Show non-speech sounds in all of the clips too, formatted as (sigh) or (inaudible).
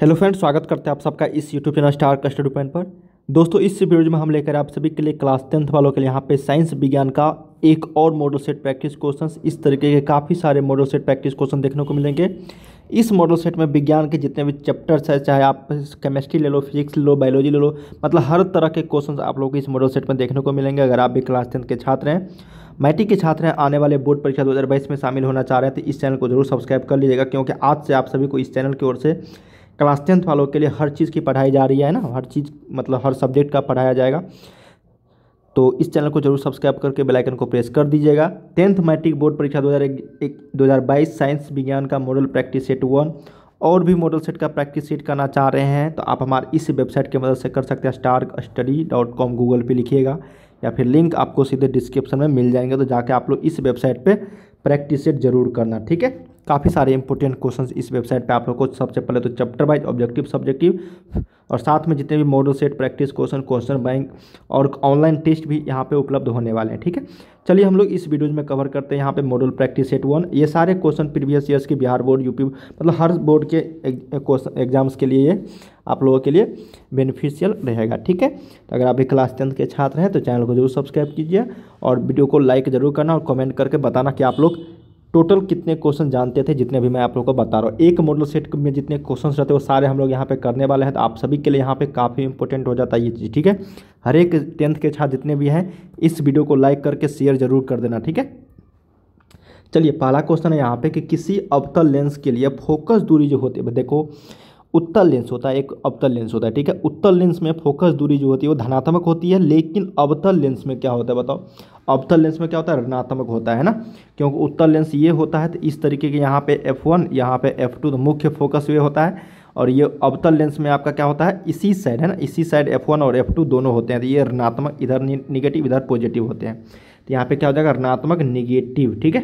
Hello friend स्वागत करते हैं आप सबका इस यूट्यूब चैनल स्टार कस्टर स्टडी पॉइंट पर दोस्तों इस वीडियो में हम लेकर आप सभी के लिए क्लास टेंथ वालों के लिए यहाँ पे साइंस विज्ञान का एक और मॉडल सेट प्रैक्टिस क्वेश्चंस इस तरीके के काफ़ी सारे मॉडल सेट प्रैक्टिस क्वेश्चन देखने को मिलेंगे इस मॉडल सेट में विज्ञान के जितने भी चैप्टर्स हैं चाहे आप केमिस्ट्री ले लो फिजिक्स ले लो बायोलॉजी ले लो मतलब हर तरह के क्वेश्चन आप लोगों को इस मॉडल सेट में देखने को मिलेंगे अगर आप भी क्लास टेंथ के छात्र हैं मैट्रिक के छात्र हैं आने वाले बोर्ड परीक्षा दो में शामिल होना चाह रहे हैं तो इस चैनल को जरूर सब्सक्राइब कर लीजिएगा क्योंकि आज से आप सभी को इस चैनल की ओर से क्लास टेंथ वालों के लिए हर चीज़ की पढ़ाई जा रही है ना हर चीज़ मतलब हर सब्जेक्ट का पढ़ाया जाएगा तो इस चैनल को जरूर सब्सक्राइब करके बेल आइकन को प्रेस कर दीजिएगा टेंथ मैट्रिक बोर्ड परीक्षा हज़ार 2022 साइंस विज्ञान का मॉडल प्रैक्टिस सेट वन और भी मॉडल सेट का प्रैक्टिस सेट करना चाह रहे हैं तो आप हमारे इस वेबसाइट की मदद से कर सकते हैं star study dot com Google पर लिखिएगा या फिर लिंक आपको सीधे डिस्क्रिप्शन में मिल जाएंगे तो जाके आप लोग इस वेबसाइट पर प्रैक्टिस सेट जरूर करना ठीक है काफ़ी सारे इंपॉर्टेंट क्वेश्चंस इस वेबसाइट पे आप लोग को सबसे पहले तो चैप्टर वाइज ऑब्जेक्टिव सब्जेक्टिव और साथ में जितने भी model set practice question question bank और ऑनलाइन टेस्ट भी यहाँ पे उपलब्ध होने वाले हैं ठीक है चलिए हम लोग इस वीडियोज में कवर करते हैं यहाँ पे मॉडल प्रैक्टिस सेट वन ये सारे क्वेश्चन प्रीवियस ईयर्स के बिहार बोर्ड यूपी मतलब हर बोर्ड के क्वेश्चन एग्जाम्स के लिए ये आप लोगों के लिए बेनिफिशियल रहेगा ठीक है तो अगर आप भी क्लास टेंथ के छात्र हैं तो चैनल को जरूर सब्सक्राइब कीजिए और वीडियो को लाइक जरूर करना और कमेंट करके बताना कि आप लोग टोटल कितने क्वेश्चन जानते थे जितने भी मैं आप लोगों को बता रहा हूँ एक मॉडल सेट में जितने क्वेश्चन रहते हैं वो सारे हम लोग यहाँ पे करने वाले हैं तो आप सभी के लिए यहाँ पे काफ़ी इंपॉर्टेंट हो जाता है ये चीज़ ठीक है हर एक टेंथ के छात्र जितने भी हैं इस वीडियो को लाइक करके शेयर जरूर कर देना ठीक है चलिए पहला क्वेश्चन है यहाँ पे कि किसी अवतल लेंस के लिए फोकस दूरी जो होती है देखो उत्तल लेंस होता है एक अवतल लेंस होता है ठीक है उत्तल लेंस में फोकस दूरी जो होती है वो धनात्मक होती है लेकिन अवतल लेंस में क्या होता है बताओ अवतल लेंस में क्या होता है ऋणात्मक होता है ना क्योंकि उत्तल लेंस ये होता है तो इस तरीके के यहाँ पे एफ वन यहाँ पे एफ टू तो मुख्य फोकस ये होता है और ये अवतल लेंस में आपका क्या होता है इसी साइड है ना इसी साइड एफ वन और एफ टू दोनों होते हैं तो ये ऋणात्मक इधर निगेटिव इधर पॉजिटिव होते हैं तो यहाँ पर क्या हो जाएगा ऋणात्मक निगेटिव ठीक है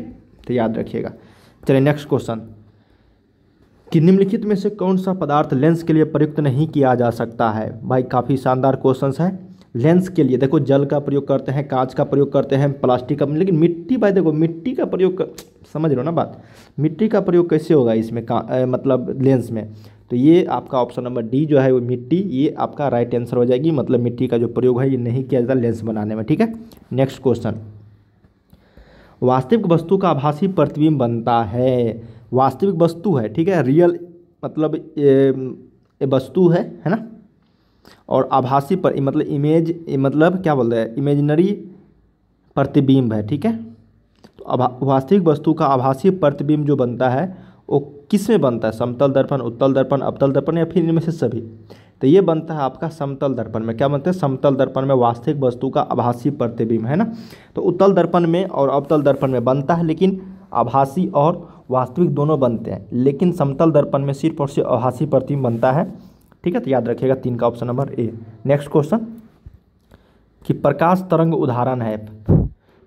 तो याद रखिएगा चलिए नेक्स्ट क्वेश्चन कि निम्नलिखित में से कौन सा पदार्थ लेंस के लिए प्रयुक्त नहीं किया जा सकता है भाई काफ़ी शानदार क्वेश्चंस है लेंस के लिए देखो जल का प्रयोग करते हैं कांच का प्रयोग करते हैं प्लास्टिक का लेकिन मिट्टी भाई देखो मिट्टी का प्रयोग कर, समझ रहे हो ना बात मिट्टी का प्रयोग कैसे होगा इसमें का ए, मतलब लेंस में तो ये आपका ऑप्शन नंबर डी जो है वो मिट्टी ये आपका राइट आंसर हो जाएगी मतलब मिट्टी का जो प्रयोग है ये नहीं किया जाता लेंस बनाने में ठीक है नेक्स्ट क्वेश्चन वास्तविक वस्तु का आभासी प्रतिबिंब बनता है वास्तविक वस्तु है ठीक है रियल मतलब ये वस्तु है है ना और आभासी पर मतलब इमेज मतलब क्या बोलते हैं इमेजनरी प्रतिबिंब है ठीक है तो वास्तविक वस्तु का आभासी प्रतिबिंब जो बनता है वो किस में बनता है समतल दर्पण उत्तल दर्पण अवतल दर्पण या फिर इनमें से सभी तो ये बनता है आपका समतल दर्पण में क्या बनते हैं समतल दर्पण में वास्तविक वस्तु का आभासी प्रतिबिंब है ना तो उत्तल दर्पण में और अवतल दर्पण में बनता है लेकिन आभासी और वास्तविक दोनों बनते हैं लेकिन समतल दर्पण में सिर्फ और सिर्फ आभासी प्रतिबिंब बनता है ठीक है तो याद रखिएगा तीन का option number A next question कि प्रकाश तरंग उदाहरण है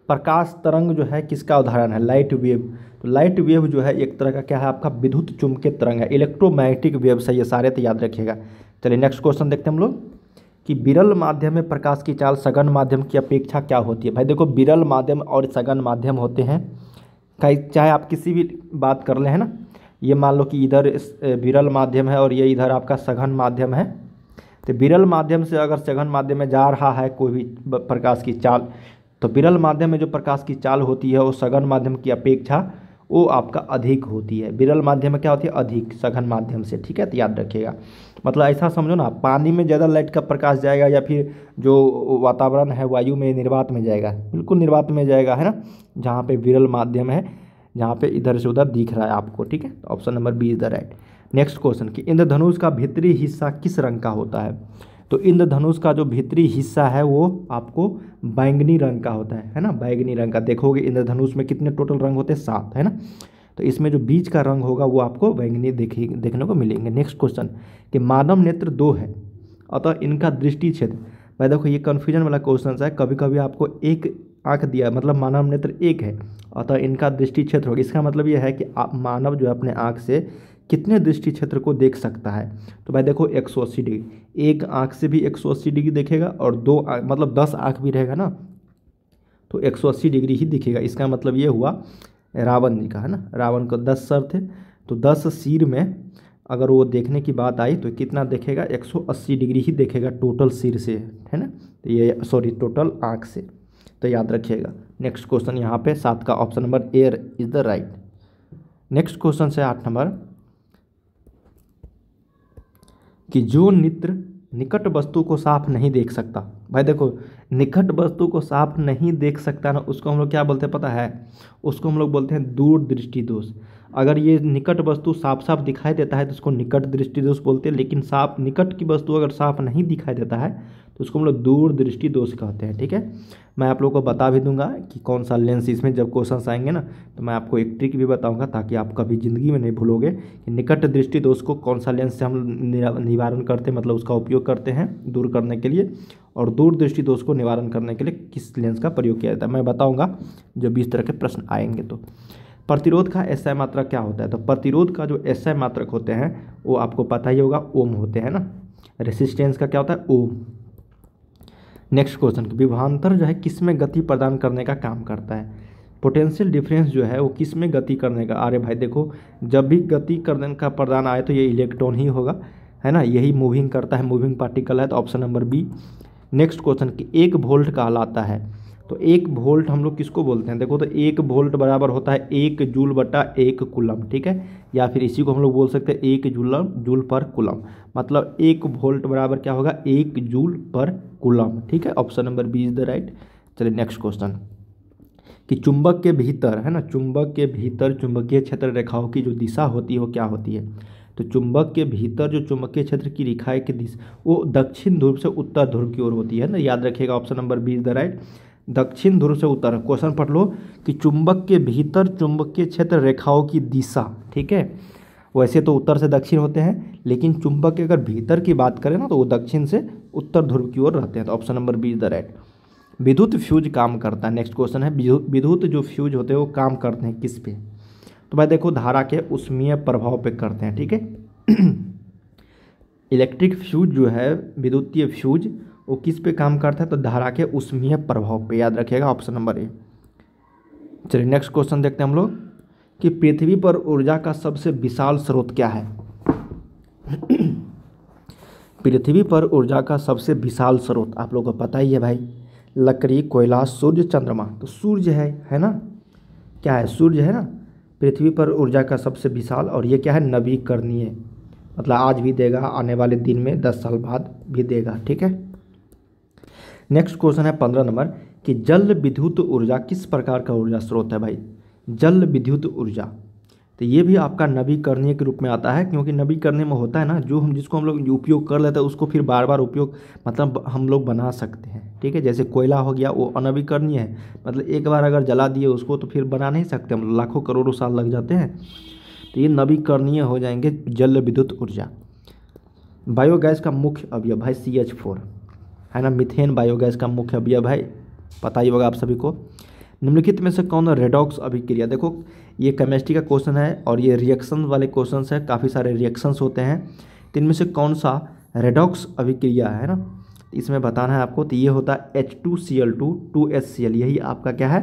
प्रकाश तरंग जो है किसका उदाहरण है लाइट वेव तो लाइट वेव जो है एक तरह का क्या है आपका विद्युत चुंबकीय तरंग है इलेक्ट्रोमैग्नेटिक वेव्स है ये सारे तो याद रखिएगा चलिए नेक्स्ट क्वेश्चन देखते हैं हम लोग कि विरल माध्यम में प्रकाश की चाल सघन माध्यम की अपेक्षा क्या होती है भाई देखो विरल माध्यम और सघन माध्यम होते हैं चाहे आप किसी भी बात कर लें है ना ये मान लो कि इधर विरल माध्यम है और ये इधर आपका सघन माध्यम है तो विरल माध्यम से अगर सघन माध्यम में जा रहा है कोई भी प्रकाश की चाल तो विरल माध्यम में जो प्रकाश की चाल होती है वो सघन माध्यम की अपेक्षा वो आपका अधिक होती है विरल माध्यम में क्या होती है अधिक सघन माध्यम से ठीक है तो याद रखिएगा मतलब ऐसा समझो ना पानी में ज़्यादा लाइट का प्रकाश जाएगा या फिर जो वातावरण है वायु में निर्वात में जाएगा बिल्कुल निर्वात में जाएगा है ना जहाँ पे विरल माध्यम है जहाँ पे इधर से उधर दिख रहा है आपको ठीक है option number B is the right next question कि इंद्रधनुष का भीतरी हिस्सा किस रंग का होता है तो इंद्रधनुष का जो भीतरी हिस्सा है वो आपको बैंगनी रंग का होता है है ना बैंगनी रंग का देखोगे इंद्रधनुष में कितने टोटल रंग होते हैं सात है ना तो इसमें जो बीच का रंग होगा वो आपको बैंगनी देखी देखने को मिलेंगे नेक्स्ट क्वेश्चन कि मानव नेत्र दो है अतः इनका दृष्टि क्षेत्र भाई देखो ये कन्फ्यूजन वाला क्वेश्चन है कभी कभी आपको एक आँख दिया मतलब मानव नेत्र एक है अतः इनका दृष्टि क्षेत्र होगा इसका मतलब यह है कि मानव जो अपने आँख से कितने दृष्टि क्षेत्र को देख सकता है तो भाई देखो 180 डिग्री एक आँख से भी 180 डिग्री देखेगा और दो मतलब दस आँख भी रहेगा ना तो 180 डिग्री ही दिखेगा इसका मतलब ये हुआ रावण जी का है ना रावण का दस सर थे तो दस सिर में अगर वो देखने की बात आई तो कितना देखेगा 180 डिग्री ही देखेगा टोटल सिर से है ना तो ये सॉरी टोटल आँख से तो याद रखिएगा नेक्स्ट क्वेश्चन यहाँ पे सात का option number A is the right next question से आठ नंबर कि जो नित्र निकट वस्तु को साफ नहीं देख सकता भाई देखो निकट वस्तु को साफ नहीं देख सकता ना उसको हम लोग क्या बोलते हैं पता है उसको हम लोग बोलते हैं दूर दृष्टि दोष अगर ये निकट वस्तु साफ साफ दिखाई देता है तो उसको निकट दृष्टि दोष बोलते हैं लेकिन साफ निकट की वस्तु अगर साफ नहीं दिखाई देता है तो उसको हम लोग दूर दृष्टि दोष कहते हैं ठीक है मैं आप लोगों को बता भी दूंगा कि कौन सा लेंस इसमें जब क्वेश्चन आएंगे ना तो मैं आपको एक ट्रिक भी बताऊंगा ताकि आप कभी ज़िंदगी में नहीं भूलोगे कि निकट दृष्टि दोष को कौन सा लेंस से हम निवारण करते हैं मतलब उसका उपयोग करते हैं दूर करने के लिए और दूर दृष्टि दोष को निवारण करने के लिए किस लेंस का प्रयोग किया जाता है मैं बताऊँगा जब इस तरह के प्रश्न आएंगे तो प्रतिरोध का ऐसा मात्रक क्या होता है तो प्रतिरोध का जो एसआई मात्रक होते हैं वो आपको पता ही होगा ओम होते हैं ना रेसिस्टेंस का क्या होता है ओम नेक्स्ट क्वेश्चन विभांतर जो है किस में गति प्रदान करने का काम करता है पोटेंशियल डिफरेंस जो है वो किस में गति करने का अरे भाई देखो जब भी गति करने का प्रदान आए तो ये इलेक्ट्रॉन ही होगा है ना यही मूविंग करता है मूविंग पार्टिकल है तो option number B next question कि एक वोल्ट कहलाता है तो एक वोल्ट हम लोग किसको बोलते हैं देखो तो एक वोल्ट बराबर होता है एक जूल बटा एक कुलम ठीक है या फिर इसी को हम लोग बोल सकते हैं एक जूलम जूल पर कुलम मतलब एक वोल्ट बराबर क्या होगा एक जूल पर कुलम ठीक है option number B is the right चलिए नेक्स्ट क्वेश्चन कि चुंबक के भीतर है ना चुंबक के भीतर चुंबकीय क्षेत्र रेखाओं की जो दिशा होती है वो क्या होती है तो चुंबक के भीतर जो चुंबकीय क्षेत्र की रेखाएं की दिशा वो दक्षिण ध्रुव से उत्तर ध्रुव की ओर होती है ना याद रखिएगा option number B is the right दक्षिण ध्रुव से उत्तर क्वेश्चन पढ़ लो कि चुंबक के भीतर चुंबक के क्षेत्र रेखाओं की दिशा ठीक है वैसे तो उत्तर से दक्षिण होते हैं लेकिन चुंबक के अगर भीतर की बात करें ना तो वो दक्षिण से उत्तर ध्रुव की ओर रहते हैं तो option number B is the right विद्युत फ्यूज काम करता है नेक्स्ट क्वेश्चन है विद्युत जो फ्यूज होते हैं वो काम करते हैं किस पे तो भाई देखो धारा के उष्मीय प्रभाव पे करते हैं ठीक है (clears throat) इलेक्ट्रिक फ्यूज जो है विद्युतीय फ्यूज वो किस पे काम करता है तो धारा के उष्मीय प्रभाव पे याद रखिएगा ऑप्शन नंबर ए चलिए नेक्स्ट क्वेश्चन देखते हैं हम लोग कि पृथ्वी पर ऊर्जा का सबसे विशाल स्रोत क्या है (clears throat) पृथ्वी पर ऊर्जा का सबसे विशाल स्रोत आप लोगों को पता ही है भाई लकड़ी कोयला सूर्य चंद्रमा तो सूर्य है है ना क्या है सूर्य है ना पृथ्वी पर ऊर्जा का सबसे विशाल और ये क्या है नवीकरणीय मतलब आज भी देगा आने वाले दिन में दस साल बाद भी देगा ठीक है नेक्स्ट क्वेश्चन है पंद्रह नंबर कि जल विद्युत ऊर्जा किस प्रकार का ऊर्जा स्रोत है भाई जल विद्युत ऊर्जा तो ये भी आपका नवीकरणीय के रूप में आता है क्योंकि नवीकरणीय में होता है ना जो हम जिसको हम लोग उपयोग कर लेते हैं उसको फिर बार बार उपयोग मतलब हम लोग बना सकते हैं ठीक है जैसे कोयला हो गया वो अनवीकरणीय है मतलब एक बार अगर जला दिए उसको तो फिर बना नहीं सकते हम मतलब लाखों करोड़ों साल लग जाते हैं तो ये नवीकरणीय हो जाएंगे जल विद्युत ऊर्जा बायोगैस का मुख्य अवयव है सी एच फोर है ना मिथेन बायोगैस का मुख्य अवयव है पता ही होगा आप सभी को निम्नलिखित में से कौन रेडॉक्स अभिक्रिया देखो ये केमिस्ट्री का क्वेश्चन है और ये रिएक्शन वाले क्वेश्चन है काफ़ी सारे रिएक्शंस होते हैं तो इनमें से कौन सा रेडॉक्स अभिक्रिया है ना तो इसमें बताना है आपको तो ये होता है H two C L two two H C L यही आपका क्या है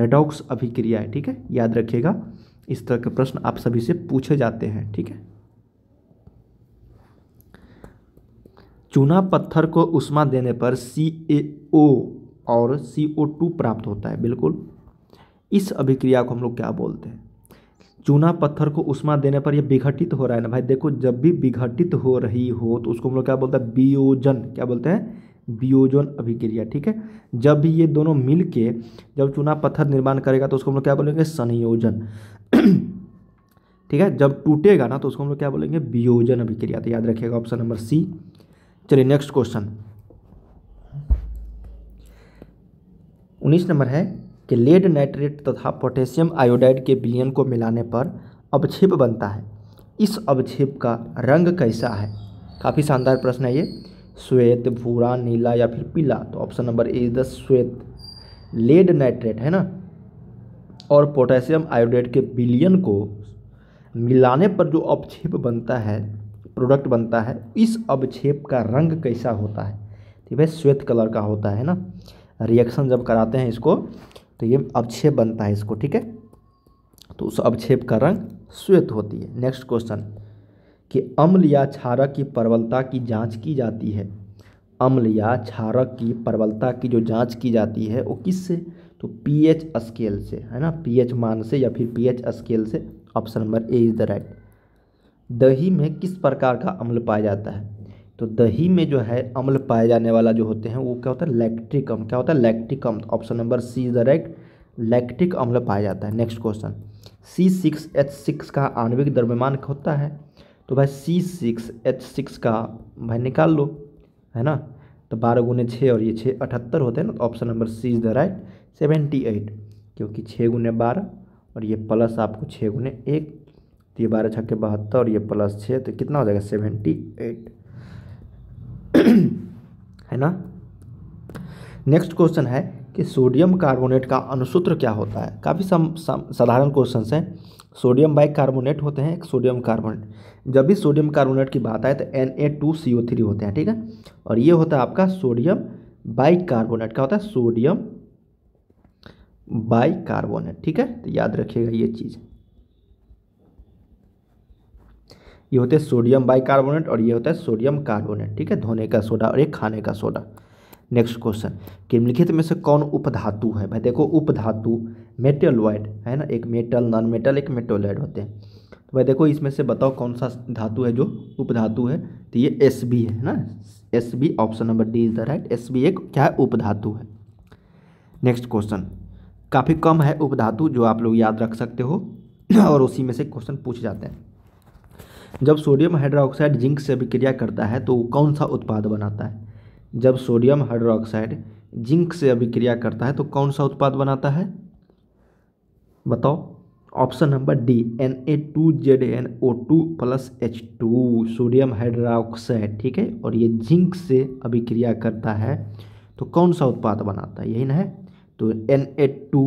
रेडॉक्स अभिक्रिया है ठीक है याद रखिएगा इस तरह के प्रश्न आप सभी से पूछे जाते हैं ठीक है चूना पत्थर को उष्मा देने पर सी ए ओ और सी ओ टू प्राप्त होता है बिल्कुल इस अभिक्रिया को हम लोग क्या बोलते हैं चूना पत्थर को उष्मा देने पर यह विघटित हो रहा है ना भाई देखो जब भी विघटित हो रही हो तो उसको हम लोग क्या बोलते हैं बियोजन क्या बोलते हैं वियोजन अभिक्रिया ठीक है जब भी ये दोनों मिल के जब चूना पत्थर निर्माण करेगा तो उसको हम लोग क्या बोलेंगे संयोजन (clears throat) ठीक है जब टूटेगा ना तो उसको हम लोग क्या बोलेंगे वियोजन अभिक्रिया तो याद रखिएगा ऑप्शन नंबर सी चलिए नेक्स्ट क्वेश्चन उन्नीस नंबर है कि लेड नाइट्रेट तथा पोटेशियम आयोडाइड के बिलियन को मिलाने पर अवक्षेप बनता है इस अवक्षेप का रंग कैसा है काफ़ी शानदार प्रश्न है ये श्वेत भूरा नीला या फिर पीला तो option number A is the श्वेत लेड नाइट्रेट है ना और पोटेशियम आयोडाइड के बिलियन को मिलाने पर जो अपक्षेप बनता है प्रोडक्ट बनता है इस अवक्षेप का रंग कैसा होता है ठीक तो है श्वेत कलर का होता है ना रिएक्शन जब कराते हैं इसको तो ये अवक्षेप बनता है इसको ठीक है तो उस अवक्षेप का रंग श्वेत होती है नेक्स्ट क्वेश्चन कि अम्ल या क्षारक की प्रबलता की जांच की जाती है अम्ल या क्षारक की प्रबलता की जो जांच की जाती है वो किससे तो पीएच स्केल से है ना पीएच मान से या फिर पीएच स्केल से option number A is the right दही में किस प्रकार का अम्ल पाया जाता है तो दही में जो है अम्ल पाए जाने वाला जो होते हैं वो क्या होता है लैक्ट्रिक अम्ल क्या होता है लैक्ट्रिक अम्ल option number C is the right lactic अम्ल पाया जाता है next question C six H six का आणविक द्रव्यमान होता है तो भाई सी सिक्स एच सिक्स का भाई निकाल लो है ना तो बारह गुने छः और ये छः अठहत्तर होते हैं ना option number C is the right seventy eight क्योंकि छः गुने बारह और ये प्लस आपको छः गुने एक तो ये बारह छक्के बहत्तर और ये प्लस छः तो कितना हो जाएगा सेवेंटी एट (clears throat) है ना नेक्स्ट क्वेश्चन है कि सोडियम कार्बोनेट का अनुसूत्र क्या होता है काफ़ी साधारण क्वेश्चन हैं सोडियम बाई कार्बोनेट होते हैं सोडियम कार्बोनेट जब भी सोडियम कार्बोनेट की बात आए तो N A two C O three होते हैं ठीक है और ये होता है आपका सोडियम बाई कार्बोनेट का होता है सोडियम बाई कार्बोनेट ठीक है तो याद रखिएगा ये चीज़ ये होते हैं सोडियम बाइकार्बोनेट और ये होता है सोडियम कार्बोनेट ठीक है धोने का सोडा और एक खाने का सोडा नेक्स्ट क्वेश्चन निम्नलिखित में से कौन उपधातु है भाई देखो उपधातु मेटेलॉइड है ना एक मेटल नॉन मेटल एक मेटोलॉइड होते हैं तो भाई देखो इसमें से बताओ कौन सा धातु है जो उपधातु है तो ये एस बी है ना S B option number D is the right S B एक क्या है उपधातु है नेक्स्ट क्वेश्चन काफ़ी कम है उपधातु जो आप लोग याद रख सकते हो (clears throat) और उसी में से क्वेश्चन पूछ जाते हैं जब सोडियम हाइड्रोक्साइड जिंक से अभिक्रिया करता है तो कौन सा उत्पाद बनाता है जब सोडियम हाइड्रोक्साइड जिंक से अभिक्रिया करता है तो कौन सा उत्पाद बनाता है बताओ option number D N A two Z N O two plus H two sodium hydroxide ठीक है और ये जिंक से अभिक्रिया करता है तो कौन सा उत्पाद बनाता है यही ना है तो N A two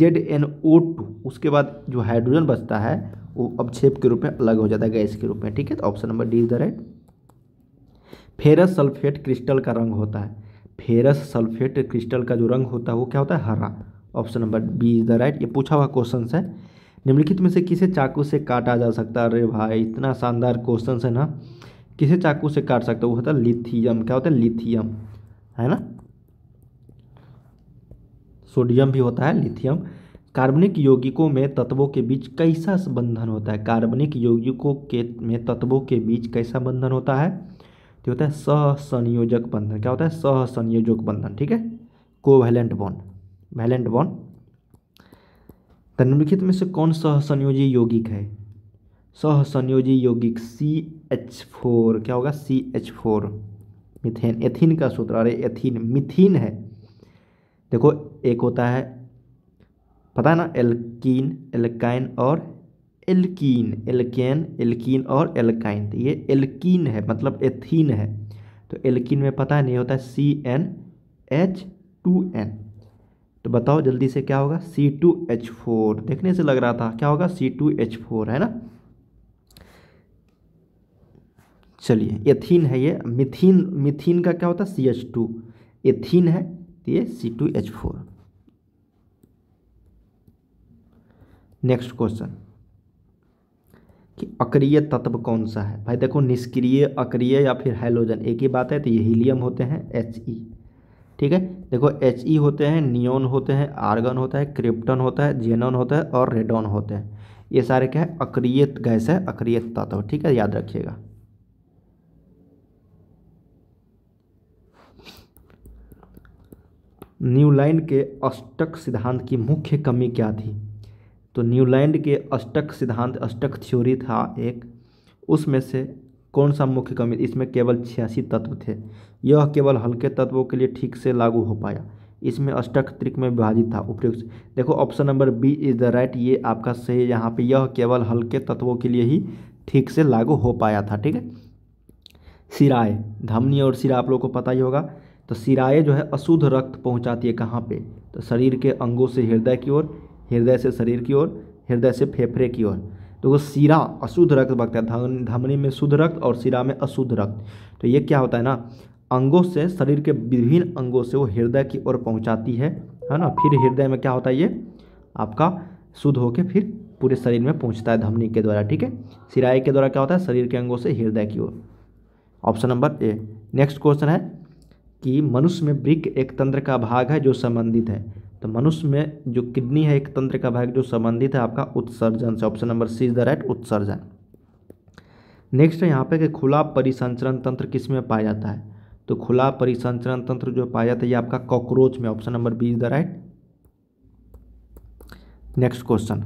Z N O two उसके बाद जो हाइड्रोजन बचता है वो छेप के रूप में अलग हो जाता है गैस के रूप में ठीक है तो option number D is the right ferrous sulphate crystal का रंग होता है फेरस सल्फेट क्रिस्टल का जो रंग होता है वो क्या होता है हरा option number B is the right ये पूछा हुआ क्वेश्चन है निम्नलिखित में से किसे चाकू से काटा जा सकता है अरे भाई इतना शानदार क्वेश्चन है ना किसे चाकू से काट सकता है वो होता है लिथियम क्या होता है लिथियम है ना सोडियम भी होता है लिथियम कार्बनिक यौगिकों में तत्वों के बीच कैसा बंधन होता है कार्बनिक यौगिकों के में तत्वों के बीच कैसा बंधन होता है तो होता है सहसंयोजक बंधन क्या होता है सहसंयोजक बंधन ठीक है कोवैलेंट बॉन्ड वैलेंट बॉन्ड तो निम्नलिखित में से कौन सहसंयोजी यौगिक है सहसंयोजी यौगिक सी एच फोर क्या होगा C H four methane ethyne का सूत्र अरे एथिन मिथिन है देखो एक होता है पता है ना एल्किन एल्काइन और एल्कीन एल्केन एल्किन और एल्काइन तो ये एल्किन है मतलब एथीन है तो एल्किन में पता नहीं होता C N H two N तो बताओ जल्दी से क्या होगा सी टू एच फोर देखने से लग रहा था क्या होगा सी टू एच फोर है ना चलिए एथीन है ये मिथिन मिथिन का क्या होता है सी एच टू एथीन है तो ये C two H four next question कि अक्रिय तत्व कौन सा है भाई देखो निष्क्रिय अक्रिय या फिर हाइलोजन एक ही बात है तो ये हीलियम होते हैं एच ई e। ठीक है देखो एच ई e होते हैं नियोन होते हैं आर्गन होता है क्रिप्टन होता है जेनोन होता है और रेडोन होते हैं ये सारे क्या है अक्रिय गैस है अक्रिय तत्व ठीक है याद रखिएगा न्यूलाइन के अष्टक सिद्धांत की मुख्य कमी क्या थी तो न्यूलैंड के अष्टक सिद्धांत अष्टक थ्योरी था एक उसमें से कौन सा मुख्य कमी इसमें केवल छियासी तत्व थे यह केवल हल्के तत्वों के लिए ठीक से लागू हो पाया इसमें अष्टक त्रिक में विभाजित था उपयुक्त देखो option number B is the right ये आपका सही यहाँ पे यह केवल हल्के तत्वों के लिए ही ठीक से लागू हो पाया था ठीक है सिराए धमनी और सिरा आप लोग को पता ही होगा तो सिराए जो है अशुद्ध रक्त पहुँचाती है कहाँ पर तो शरीर के अंगों से हृदय की ओर हृदय से शरीर की ओर हृदय से फेफड़े की ओर तो वो सिरा अशुद्ध रक्त बगता है धमनी में शुद्ध रक्त और सिरा में अशुद्ध रक्त तो ये क्या होता है ना अंगों से शरीर के विभिन्न अंगों से वो हृदय की ओर पहुंचाती है है ना फिर हृदय में क्या होता है ये आपका शुद्ध होकर फिर पूरे शरीर में पहुंचता है धमनी के द्वारा ठीक है सिराई के द्वारा क्या होता है शरीर के अंगों से हृदय की ओर option number A next question है कि मनुष्य में वृक्क एक तंत्र का भाग है जो संबंधित है तो मनुष्य में जो किडनी है एक तंत्र का भाग जो संबंधित है आपका उत्सर्जन से option number C is the right उत्सर्जन नेक्स्ट है यहाँ पे कि खुला परिसंचरण तंत्र किस में पाया जाता है तो खुला परिसंचरण तंत्र जो पाया जाता है ये आपका कॉकरोच में option number B is the right next question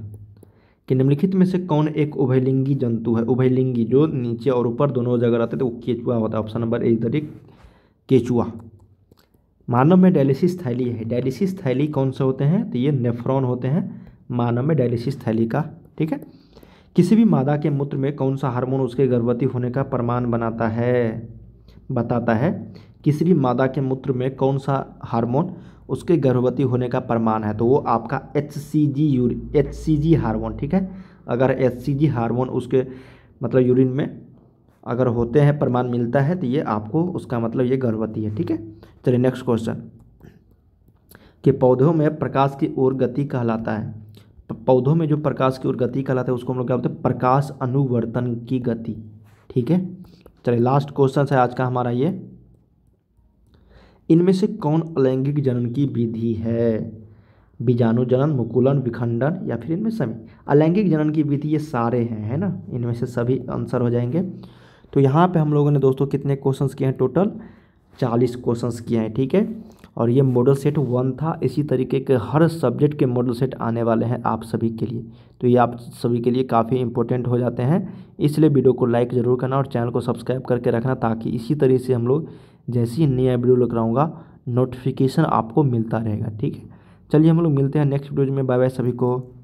कि निम्नलिखित में से कौन एक उभयलिंगी जंतु है उभयलिंगी जो नीचे और ऊपर दोनों जगह रहते थे तो वो केचुआ होता है option number A is the केचुआ मानव में डायलिसिस थैली है डायलिसिस थैली कौन से होते हैं तो ये नेफ्रॉन होते हैं मानव में डायलिसिस थैली का ठीक है किसी भी मादा के मूत्र में कौन सा हार्मोन उसके गर्भवती होने का प्रमाण बनाता है बताता है किसी भी मादा के मूत्र में कौन सा हार्मोन उसके गर्भवती होने का प्रमाण है तो वो आपका H C G urine H C G hormone ठीक है अगर एच सी जी हार्मोन उसके मतलब यूरिन में अगर होते हैं प्रमाण मिलता है तो ये आपको उसका मतलब ये गर्भवती है ठीक है चलिए नेक्स्ट क्वेश्चन कि पौधों में प्रकाश की ओर गति कहलाता है पौधों में जो प्रकाश की ओर गति कहलाता है उसको हम लोग क्या बोलते हैं प्रकाश अनुवर्तन की गति ठीक है चलिए लास्ट क्वेश्चन है आज का हमारा ये इनमें से कौन अलैंगिक जनन की विधि है बीजाणु जनन मुकुलन विखंडन या फिर इनमें सभी अलैंगिक जनन की विधि ये सारे हैं है ना इनमें से सभी आंसर हो जाएंगे तो यहाँ पे हम लोगों ने दोस्तों कितने क्वेश्चंस किए हैं टोटल चालीस क्वेश्चंस किए हैं ठीक है और ये मॉडल सेट वन था इसी तरीके के हर सब्जेक्ट के मॉडल सेट आने वाले हैं आप सभी के लिए तो ये आप सभी के लिए काफ़ी इंपॉर्टेंट हो जाते हैं इसलिए वीडियो को लाइक ज़रूर करना और चैनल को सब्सक्राइब करके रखना ताकि इसी तरह से हम लोग जैसे ही नया वीडियो लग रहा नोटिफिकेशन आपको मिलता रहेगा ठीक है चलिए हम लोग मिलते हैं नेक्स्ट वीडियो में बाय बाय सभी को